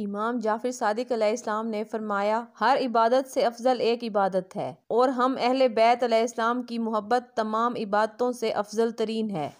इमाम जाफिर सादिक अलैहिस्सलाम ने फरमाया हर इबादत से अफजल एक इबादत है और हम अहल बैत अलैहिस्सलाम की मोहब्बत तमाम इबादतों से अफजल तरीन है